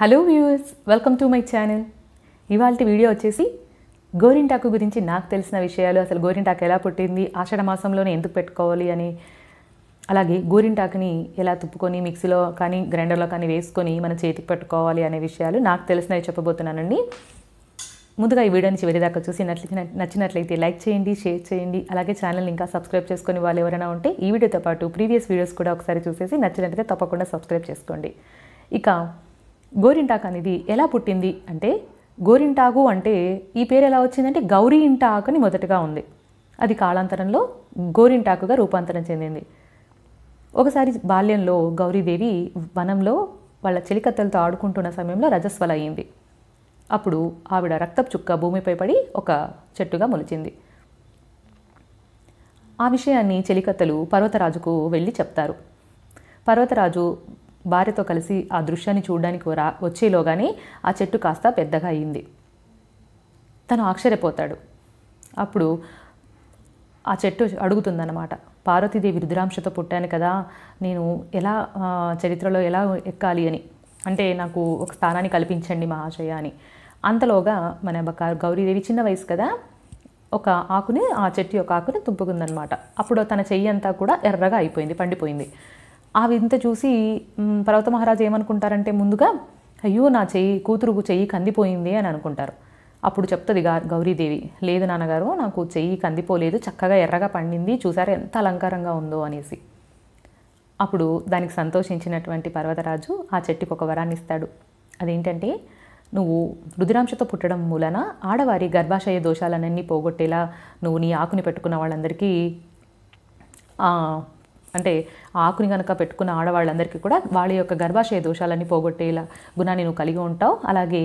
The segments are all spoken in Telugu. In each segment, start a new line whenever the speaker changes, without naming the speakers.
hello viewers welcome to my channel ఇవాళ వీడియో వచ్చేసి గోరింటాకు గురించి నాకు తెలిసిన విషయాలు అసలు గోరింటాకు ఎలా పుట్టింది ఆషాఢ మాసంలోనే ఎందుకు పెట్టుకోవాలి అని అలాగే గోరింటాకుని ఎలా తుప్పుకొని మిక్సీలో కానీ గ్రైండర్లో కానీ వేసుకొని మన చేతికి పెట్టుకోవాలి అనే విషయాలు నాకు తెలిసినవి చెప్పబోతున్నానండి ముందుగా ఈ వీడియోని చివరిదాకా చూసి నచ్చినట్లయితే లైక్ చేయండి షేర్ చేయండి అలాగే ఛానల్ని ఇంకా సబ్స్క్రైబ్ చేసుకుని వాళ్ళు ఎవరైనా ఉంటే ఈ వీడియోతో పాటు ప్రీవియస్ వీడియోస్ కూడా ఒకసారి చూసేసి నచ్చినట్లయితే తప్పకుండా సబ్స్క్రైబ్ చేసుకోండి ఇక గోరింటాకు అనేది ఎలా పుట్టింది అంటే గోరింటాకు అంటే ఈ పేరు ఎలా వచ్చిందంటే గౌరీ ఇంటాకు అని మొదటగా ఉంది అది కాలాంతరంలో గోరింటాకుగా రూపాంతరం చెందింది ఒకసారి బాల్యంలో గౌరీదేవి వనంలో వాళ్ళ చెలికత్తెలతో ఆడుకుంటున్న సమయంలో రజస్వల అయింది అప్పుడు ఆవిడ రక్తపు చుక్క భూమిపై పడి ఒక చెట్టుగా మొలిచింది ఆ విషయాన్ని చెలికత్తెలు పర్వతరాజుకు వెళ్ళి చెప్తారు పర్వతరాజు భార్యతో కలిసి ఆ దృశ్యాన్ని చూడడానికి రా వచ్చేలోగానే ఆ చెట్టు కాస్త పెద్దగా అయింది తను ఆశ్చర్యపోతాడు అప్పుడు ఆ చెట్టు అడుగుతుందన్నమాట పార్వతీదేవి రుద్రాంశతో పుట్టాను కదా నేను ఎలా చరిత్రలో ఎలా ఎక్కాలి అని అంటే నాకు ఒక స్థానాన్ని కల్పించండి మా ఆశయ అని అంతలోగా మన గౌరీదేవి చిన్న వయసు కదా ఒక ఆకుని ఆ చెట్టు యొక్క ఆకుని తుంపుకుందనమాట అప్పుడు తన చెయ్యి అంతా కూడా ఎర్రగా అయిపోయింది పండిపోయింది ఆ వింత చూసి పర్వత మహారాజు ఏమనుకుంటారంటే ముందుగా అయ్యో నా చెయ్యి కూతురు చెయ్యి కందిపోయింది అని అనుకుంటారు అప్పుడు చెప్తుంది గా గౌరీదేవి లేదు నాన్నగారు నాకు చెయ్యి కందిపోలేదు చక్కగా ఎర్రగా పండింది చూసారా ఎంత అలంకారంగా ఉందో అనేసి అప్పుడు దానికి సంతోషించినటువంటి పర్వతరాజు ఆ చెట్టుకు ఒక వరాన్ని ఇస్తాడు అదేంటంటే నువ్వు రుధిరాంశతో పుట్టడం మూలన ఆడవారి గర్భాశయ దోషాలన్నీ పోగొట్టేలా నువ్వు నీ ఆకుని పెట్టుకున్న వాళ్ళందరికీ అంటే ఆకుని కనుక పెట్టుకున్న ఆడవాళ్ళందరికీ కూడా వాళ్ళ యొక్క గర్భాశయ దోషాలన్నీ పోగొట్టేలా గుణాన్ని నువ్వు కలిగి ఉంటావు అలాగే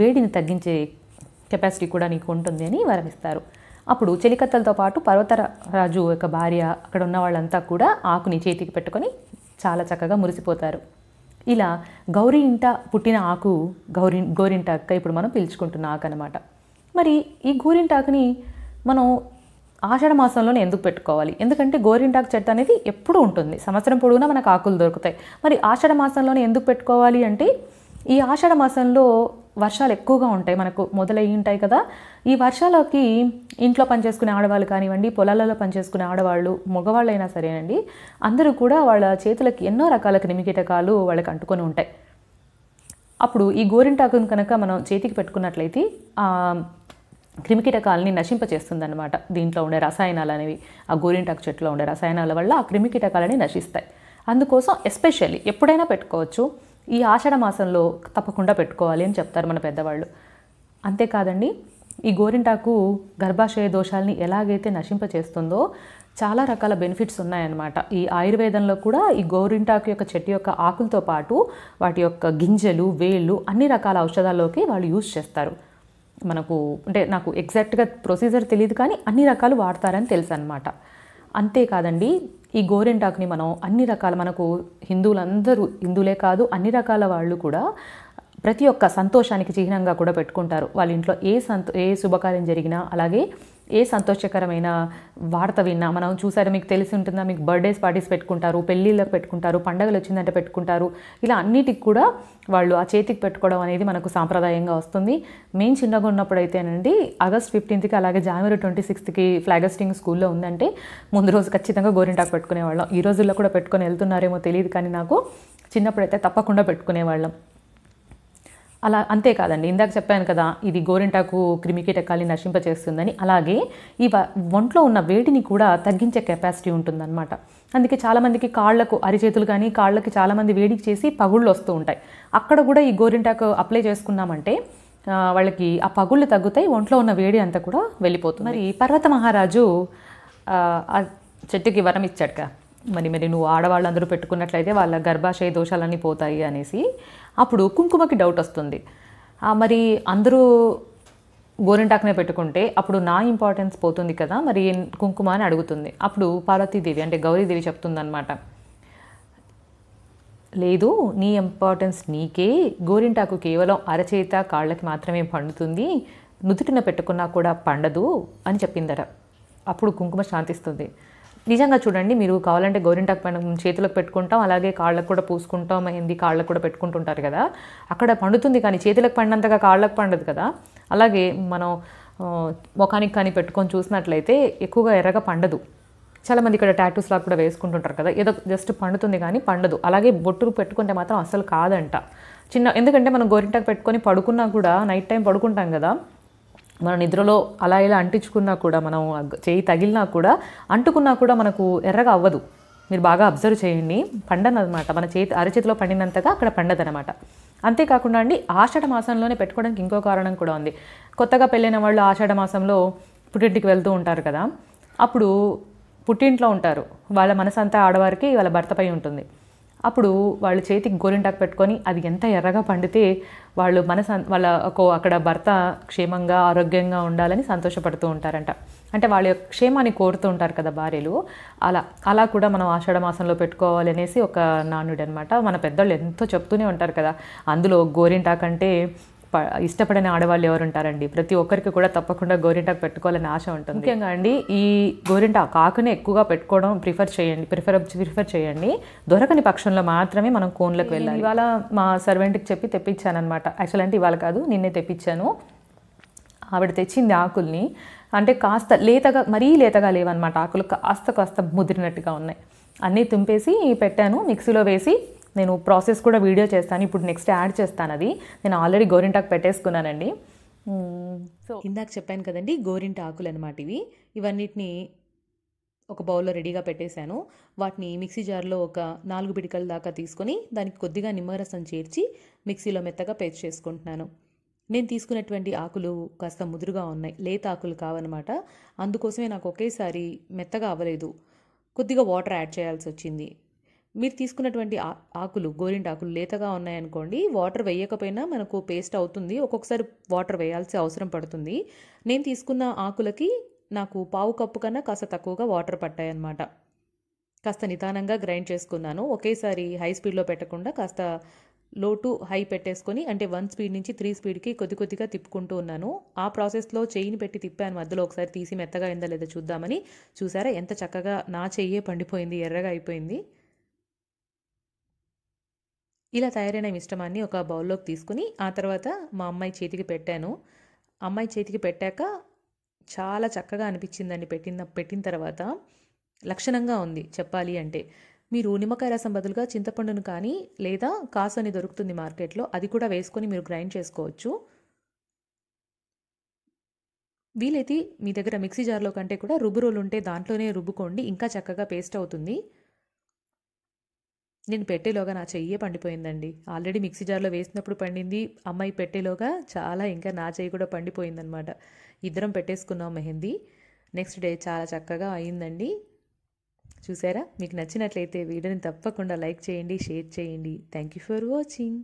వేడిని తగ్గించే కెపాసిటీ కూడా నీకు ఉంటుంది అని వరమిస్తారు అప్పుడు చెలికత్తలతో పాటు పర్వతరాజు యొక్క భార్య అక్కడ ఉన్న వాళ్ళంతా కూడా ఆకుని చేతికి పెట్టుకొని చాలా చక్కగా మురిసిపోతారు ఇలా గౌరీ ఇంట పుట్టిన ఆకు గౌరి గోరింటాక్క ఇప్పుడు మనం పిలుచుకుంటున్న ఆకు అనమాట మరి ఈ గోరింటాకుని మనం ఆషాఢ మాసంలోనే ఎందుకు పెట్టుకోవాలి ఎందుకంటే గోరింటాకు చెట్టు అనేది ఎప్పుడు ఉంటుంది సంవత్సరం పొడవునా మనకు ఆకులు దొరుకుతాయి మరి ఆషాఢ మాసంలోనే ఎందుకు పెట్టుకోవాలి అంటే ఈ ఆషాఢ మాసంలో వర్షాలు ఎక్కువగా ఉంటాయి మనకు మొదలయ్యి ఉంటాయి కదా ఈ వర్షాలకి ఇంట్లో పనిచేసుకునే ఆడవాళ్ళు కానివ్వండి పొలాలలో పనిచేసుకునే ఆడవాళ్ళు మగవాళ్ళైనా సరేనండి అందరూ కూడా వాళ్ళ చేతులకి ఎన్నో రకాల క్రిమికీటకాలు వాళ్ళకి అంటుకొని ఉంటాయి అప్పుడు ఈ గోరింటాకును కనుక మనం చేతికి పెట్టుకున్నట్లయితే క్రిమికీటకాలని అనమాట దీంట్లో ఉండే రసాయనాలు అనేవి ఆ గోరింటాకు చెట్టులో ఉండే రసాయనాల వల్ల ఆ క్రిమికీటకాలని నశిస్తాయి అందుకోసం ఎస్పెషల్లీ ఎప్పుడైనా పెట్టుకోవచ్చు ఈ ఆషాఢ మాసంలో తప్పకుండా పెట్టుకోవాలి అని చెప్తారు మన పెద్దవాళ్ళు అంతేకాదండి ఈ గోరింటాకు గర్భాశయ దోషాలని ఎలాగైతే నశింపచేస్తుందో చాలా రకాల బెనిఫిట్స్ ఉన్నాయన్నమాట ఈ ఆయుర్వేదంలో కూడా ఈ గోరింటాకు యొక్క చెట్టు యొక్క ఆకులతో పాటు వాటి యొక్క గింజలు వేళ్ళు అన్ని రకాల ఔషధాల్లోకి వాళ్ళు యూజ్ చేస్తారు మనకు అంటే నాకు ఎగ్జాక్ట్గా ప్రొసీజర్ తెలియదు కానీ అన్ని రకాలు వాడతారని తెలుసు అనమాట అంతేకాదండి ఈ గోరింటాకుని మనం అన్ని రకాల మనకు హిందువులందరూ హిందువులే కాదు అన్ని రకాల వాళ్ళు కూడా ప్రతి ఒక్క సంతోషానికి చిహ్నంగా కూడా పెట్టుకుంటారు వాళ్ళ ఇంట్లో ఏ సంతో ఏ శుభకార్యం జరిగినా అలాగే ఏ సంతోషకరమైన వార్త విన్నా మనం చూసారో మీకు తెలిసి ఉంటుందా మీకు బర్త్డేస్ పార్టీస్ పెట్టుకుంటారు పెళ్ళిళ్ళకు పెట్టుకుంటారు పండగలు వచ్చిందంటే పెట్టుకుంటారు ఇలా అన్నిటికి కూడా వాళ్ళు ఆ చేతికి పెట్టుకోవడం అనేది మనకు సాంప్రదాయంగా వస్తుంది మేము చిన్నగా ఉన్నప్పుడు అయితేనండి ఆగస్ట్ ఫిఫ్టీన్త్కి అలాగే జనవరి ట్వంటీ సిక్స్త్కి ఫ్లాగస్టింగ్ స్కూల్లో ఉందంటే ముందు రోజు ఖచ్చితంగా గోరింటాకు పెట్టుకునేవాళ్ళం ఈ రోజుల్లో కూడా పెట్టుకొని వెళ్తున్నారేమో తెలియదు కానీ నాకు చిన్నప్పుడైతే తప్పకుండా పెట్టుకునేవాళ్ళం అలా అంతేకాదండి ఇందాక చెప్పాను కదా ఇది గోరింటాకు క్రిమికీటకాలని నశింపచేస్తుందని అలాగే ఈ ఒంట్లో ఉన్న వేడిని కూడా తగ్గించే కెపాసిటీ ఉంటుందన్నమాట అందుకే చాలామందికి కాళ్లకు అరిచేతులు కానీ కాళ్ళకి చాలామంది వేడికి చేసి పగుళ్ళు వస్తూ ఉంటాయి అక్కడ కూడా ఈ గోరింటాకు అప్లై చేసుకున్నామంటే వాళ్ళకి ఆ పగుళ్ళు తగ్గుతాయి ఒంట్లో ఉన్న వేడి అంతా కూడా వెళ్ళిపోతుంది మరి పర్వత మహారాజు ఆ చెట్టుకి వరం ఇచ్చాడుగా మరి మరి నువ్వు ఆడవాళ్ళందరూ పెట్టుకున్నట్లయితే వాళ్ళ గర్భాశయ దోషాలన్నీ పోతాయి అనేసి అప్పుడు కుంకుమకి డౌట్ వస్తుంది మరి అందరూ గోరింటాకునే పెట్టుకుంటే అప్పుడు నా ఇంపార్టెన్స్ పోతుంది కదా మరి కుంకుమ అని అడుగుతుంది అప్పుడు పార్వతీదేవి అంటే గౌరీదేవి చెప్తుందనమాట లేదు నీ ఇంపార్టెన్స్ నీకే గోరింటాకు కేవలం అరచేత కాళ్ళకి మాత్రమే పండుతుంది నుదుటిన పెట్టుకున్నా కూడా పండదు అని చెప్పిందట అప్పుడు కుంకుమ శాంతిస్తుంది నిజంగా చూడండి మీరు కావాలంటే గోరింటాక్ పైన చేతులకు పెట్టుకుంటాం అలాగే కాళ్ళకు కూడా పూసుకుంటాం అయింది కాళ్ళకు కూడా పెట్టుకుంటుంటారు కదా అక్కడ పండుతుంది కానీ చేతులకు పండినంతగా కాళ్ళకు పండదు కదా అలాగే మనం ముఖానికి కానీ పెట్టుకొని చూసినట్లయితే ఎక్కువగా ఎర్రగా పండదు చాలామంది ఇక్కడ టాటూస్ లాగా కూడా వేసుకుంటుంటారు కదా ఏదో జస్ట్ పండుతుంది కానీ పండదు అలాగే బొట్టులు పెట్టుకుంటే మాత్రం అసలు కాదంట చిన్న ఎందుకంటే మనం గోరింటాకు పెట్టుకొని పడుకున్నా కూడా నైట్ టైం పడుకుంటాం కదా మనం నిద్రలో అలా ఇలా అంటించుకున్నా కూడా మనం చేయి తగిలినా కూడా అంటుకున్నా కూడా మనకు ఎర్రగా అవ్వదు మీరు బాగా అబ్జర్వ్ చేయండి అనమాట మన చేతి అరచేతిలో పండినంతగా అక్కడ పండదనమాట అంతేకాకుండా అండి ఆషాఢ మాసంలోనే పెట్టుకోవడానికి ఇంకో కారణం కూడా ఉంది కొత్తగా పెళ్ళైన వాళ్ళు ఆషాఢ మాసంలో పుట్టింటికి వెళ్తూ ఉంటారు కదా అప్పుడు పుట్టింట్లో ఉంటారు వాళ్ళ మనసు అంతా ఆడవారికి వాళ్ళ భర్తపై ఉంటుంది అప్పుడు వాళ్ళు చేతికి గోరింటాకు పెట్టుకొని అది ఎంత ఎర్రగా పండితే వాళ్ళు మన వాళ్ళ అక్కడ భర్త క్షేమంగా ఆరోగ్యంగా ఉండాలని సంతోషపడుతూ ఉంటారంట అంటే వాళ్ళ యొక్క క్షేమాన్ని కోరుతూ ఉంటారు కదా భార్యలు అలా అలా కూడా మనం ఆషాఢ మాసంలో పెట్టుకోవాలి అనేసి ఒక నానుడు అనమాట మన పెద్దవాళ్ళు ఎంతో చెప్తూనే ఉంటారు కదా అందులో గోరింటాకంటే ఇష్టపడని ఆడవాళ్ళు ఎవరు ఉంటారండి ప్రతి ఒక్కరికి కూడా తప్పకుండా గోరింటాకు పెట్టుకోవాలని ఆశ ఉంటుంది ముఖ్యంగా అండి ఈ గోరింటా కాకునే ఎక్కువగా పెట్టుకోవడం ప్రిఫర్ చేయండి ప్రిఫర్ ప్రిఫర్ చేయండి దొరకని పక్షంలో మాత్రమే మనం కోన్లకు వెళ్ళాలి ఇవాళ మా సర్వెంట్కి చెప్పి తెప్పించాను అనమాట యాక్చువల్ అంటే ఇవాళ కాదు నిన్నే తెప్పించాను ఆవిడ తెచ్చింది ఆకుల్ని అంటే కాస్త లేతగా మరీ లేతగా లేవన్నమాట ఆకులు కాస్త కాస్త ముదిరినట్టుగా ఉన్నాయి అన్నీ తుంపేసి పెట్టాను మిక్సీలో వేసి నేను ప్రాసెస్ కూడా వీడియో చేస్తాను ఇప్పుడు నెక్స్ట్ యాడ్ చేస్తాను అది నేను ఆల్రెడీ గోరింటాకు పెట్టేసుకున్నానండి సో ఇందాక చెప్పాను కదండి గోరింట ఆకులు అనమాట ఇవి ఇవన్నిటిని ఒక బౌల్లో రెడీగా పెట్టేశాను వాటిని మిక్సీ జార్లో ఒక నాలుగు పిడికల దాకా తీసుకొని దానికి కొద్దిగా నిమ్మరసం చేర్చి మిక్సీలో మెత్తగా పేస్ట్ చేసుకుంటున్నాను నేను తీసుకున్నటువంటి ఆకులు కాస్త ముదురుగా ఉన్నాయి లేత ఆకులు కావనమాట అందుకోసమే నాకు ఒకేసారి మెత్తగా అవ్వలేదు కొద్దిగా వాటర్ యాడ్ చేయాల్సి వచ్చింది మీరు తీసుకున్నటువంటి ఆకులు గోరింటాకులు లేతగా ఉన్నాయనుకోండి వాటర్ వేయకపోయినా మనకు పేస్ట్ అవుతుంది ఒక్కొక్కసారి వాటర్ వేయాల్సి అవసరం పడుతుంది నేను తీసుకున్న ఆకులకి నాకు పావు కప్పు కన్నా కాస్త తక్కువగా వాటర్ పట్టాయన్నమాట కాస్త నిదానంగా గ్రైండ్ చేసుకున్నాను ఒకేసారి హై స్పీడ్లో పెట్టకుండా కాస్త లో టు హై పెట్టేసుకొని అంటే వన్ స్పీడ్ నుంచి త్రీ స్పీడ్కి కొద్ది కొద్దిగా తిప్పుకుంటూ ఉన్నాను ఆ ప్రాసెస్లో చేయిని పెట్టి తిప్పాను మధ్యలో ఒకసారి తీసి మెత్తగా అయిందా లేదా చూద్దామని చూసారా ఎంత చక్కగా నా చెయ్యే పండిపోయింది ఎర్రగా అయిపోయింది ఇలా తయారైన మిశ్రమాన్ని ఒక బౌల్లోకి తీసుకుని ఆ తర్వాత మా అమ్మాయి చేతికి పెట్టాను అమ్మాయి చేతికి పెట్టాక చాలా చక్కగా అనిపించిందండి పెట్టిన పెట్టిన తర్వాత లక్షణంగా ఉంది చెప్పాలి అంటే మీరు నిమ్మకాయ రసం బదులుగా చింతపండును కానీ లేదా కాసు అని దొరుకుతుంది మార్కెట్లో అది కూడా వేసుకొని మీరు గ్రైండ్ చేసుకోవచ్చు వీలైతే మీ దగ్గర మిక్సీ జార్లో కంటే కూడా రుబ్బు రోలు ఉంటే దాంట్లోనే రుబ్బుకోండి ఇంకా చక్కగా పేస్ట్ అవుతుంది నేను పెట్టేలోగా నా చెయ్యే పండిపోయిందండి ఆల్రెడీ మిక్సీ జార్లో వేసినప్పుడు పండింది అమ్మాయి పెట్టేలోగా చాలా ఇంకా నా చెయ్యి కూడా పండిపోయిందనమాట ఇద్దరం పెట్టేసుకున్నాం మెహందీ నెక్స్ట్ డే చాలా చక్కగా అయిందండి చూసారా మీకు నచ్చినట్లయితే వీడియోని తప్పకుండా లైక్ చేయండి షేర్ చేయండి థ్యాంక్ యూ ఫర్ వాచింగ్